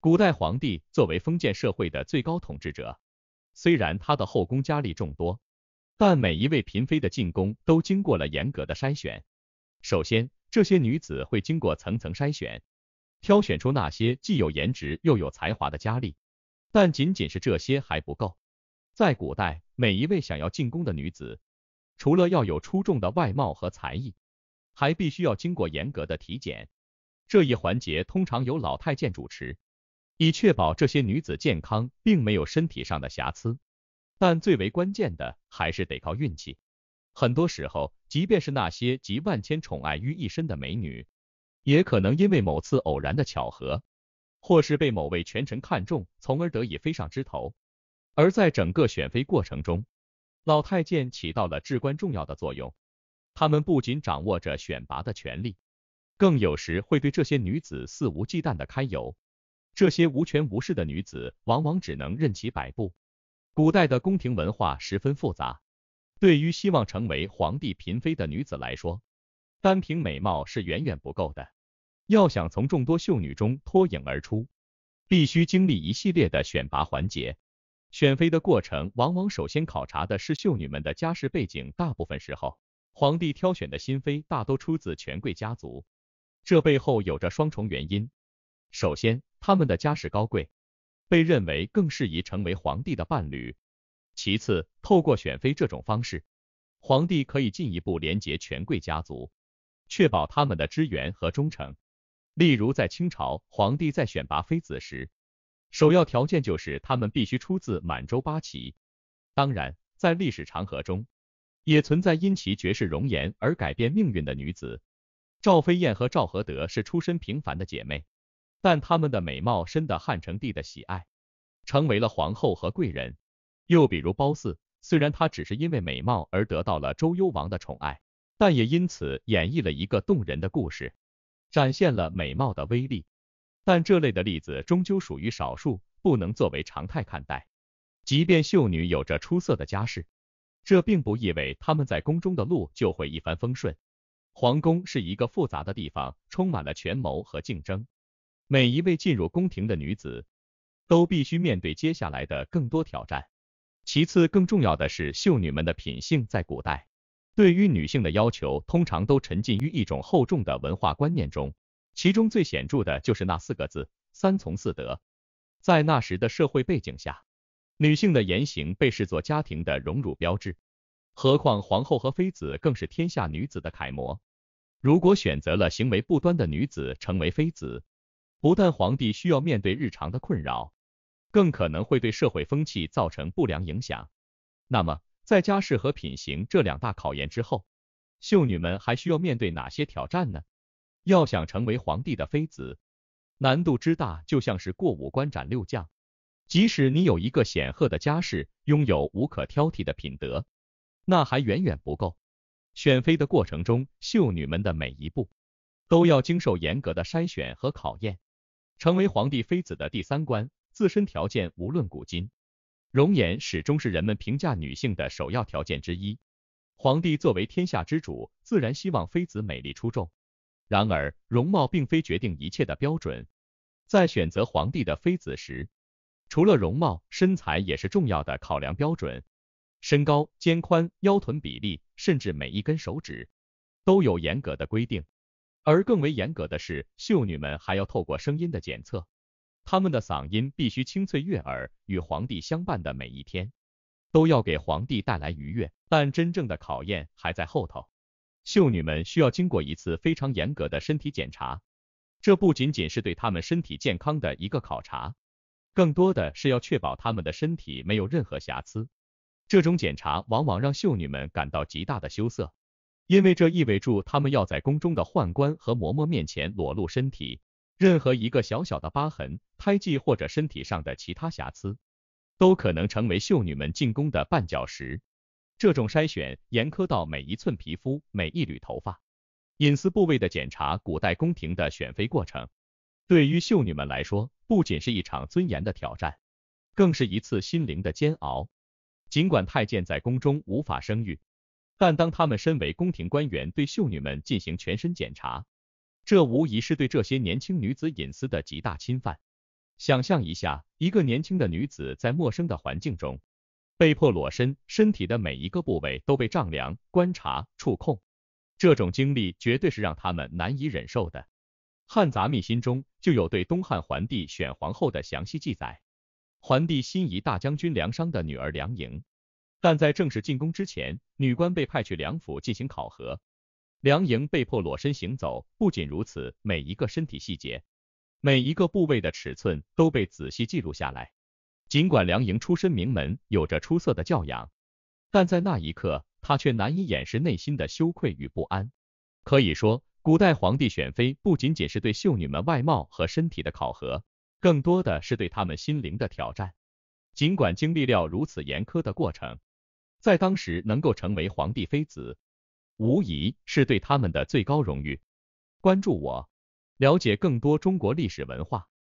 古代皇帝作为封建社会的最高统治者，虽然他的后宫佳丽众多，但每一位嫔妃的进宫都经过了严格的筛选。首先，这些女子会经过层层筛选，挑选出那些既有颜值又有才华的佳丽。但仅仅是这些还不够，在古代，每一位想要进宫的女子，除了要有出众的外貌和才艺，还必须要经过严格的体检。这一环节通常由老太监主持。以确保这些女子健康，并没有身体上的瑕疵。但最为关键的还是得靠运气。很多时候，即便是那些集万千宠爱于一身的美女，也可能因为某次偶然的巧合，或是被某位权臣看中，从而得以飞上枝头。而在整个选妃过程中，老太监起到了至关重要的作用。他们不仅掌握着选拔的权利，更有时会对这些女子肆无忌惮的揩油。这些无权无势的女子，往往只能任其摆布。古代的宫廷文化十分复杂，对于希望成为皇帝嫔妃的女子来说，单凭美貌是远远不够的。要想从众多秀女中脱颖而出，必须经历一系列的选拔环节。选妃的过程，往往首先考察的是秀女们的家世背景。大部分时候，皇帝挑选的新妃大都出自权贵家族，这背后有着双重原因。首先，他们的家世高贵，被认为更适宜成为皇帝的伴侣。其次，透过选妃这种方式，皇帝可以进一步联结权贵家族，确保他们的支援和忠诚。例如，在清朝，皇帝在选拔妃子时，首要条件就是他们必须出自满洲八旗。当然，在历史长河中，也存在因其绝世容颜而改变命运的女子。赵飞燕和赵合德是出身平凡的姐妹。但他们的美貌深得汉成帝的喜爱，成为了皇后和贵人。又比如褒姒，虽然她只是因为美貌而得到了周幽王的宠爱，但也因此演绎了一个动人的故事，展现了美貌的威力。但这类的例子终究属于少数，不能作为常态看待。即便秀女有着出色的家世，这并不意味他们在宫中的路就会一帆风顺。皇宫是一个复杂的地方，充满了权谋和竞争。每一位进入宫廷的女子，都必须面对接下来的更多挑战。其次，更重要的是秀女们的品性。在古代，对于女性的要求通常都沉浸于一种厚重的文化观念中，其中最显著的就是那四个字“三从四德”。在那时的社会背景下，女性的言行被视作家庭的荣辱标志。何况皇后和妃子更是天下女子的楷模。如果选择了行为不端的女子成为妃子，不但皇帝需要面对日常的困扰，更可能会对社会风气造成不良影响。那么，在家世和品行这两大考验之后，秀女们还需要面对哪些挑战呢？要想成为皇帝的妃子，难度之大就像是过五关斩六将。即使你有一个显赫的家世，拥有无可挑剔的品德，那还远远不够。选妃的过程中，秀女们的每一步都要经受严格的筛选和考验。成为皇帝妃子的第三关，自身条件无论古今，容颜始终是人们评价女性的首要条件之一。皇帝作为天下之主，自然希望妃子美丽出众。然而，容貌并非决定一切的标准。在选择皇帝的妃子时，除了容貌，身材也是重要的考量标准。身高、肩宽、腰臀比例，甚至每一根手指，都有严格的规定。而更为严格的是，秀女们还要透过声音的检测，她们的嗓音必须清脆悦耳，与皇帝相伴的每一天都要给皇帝带来愉悦。但真正的考验还在后头，秀女们需要经过一次非常严格的身体检查，这不仅仅是对她们身体健康的一个考察，更多的是要确保她们的身体没有任何瑕疵。这种检查往往让秀女们感到极大的羞涩。因为这意味着他们要在宫中的宦官和嬷嬷面前裸露身体，任何一个小小的疤痕、胎记或者身体上的其他瑕疵，都可能成为秀女们进宫的绊脚石。这种筛选严苛到每一寸皮肤、每一缕头发、隐私部位的检查，古代宫廷的选妃过程，对于秀女们来说，不仅是一场尊严的挑战，更是一次心灵的煎熬。尽管太监在宫中无法生育。但当他们身为宫廷官员对秀女们进行全身检查，这无疑是对这些年轻女子隐私的极大侵犯。想象一下，一个年轻的女子在陌生的环境中被迫裸身，身体的每一个部位都被丈量、观察、触控，这种经历绝对是让他们难以忍受的。《汉杂秘心》中就有对东汉桓帝选皇后的详细记载，桓帝心仪大将军梁商的女儿梁莹。但在正式进宫之前，女官被派去梁府进行考核。梁莹被迫裸身行走。不仅如此，每一个身体细节，每一个部位的尺寸都被仔细记录下来。尽管梁莹出身名门，有着出色的教养，但在那一刻，她却难以掩饰内心的羞愧与不安。可以说，古代皇帝选妃不仅仅是对秀女们外貌和身体的考核，更多的是对她们心灵的挑战。尽管经历了如此严苛的过程，在当时能够成为皇帝妃子，无疑是对他们的最高荣誉。关注我，了解更多中国历史文化。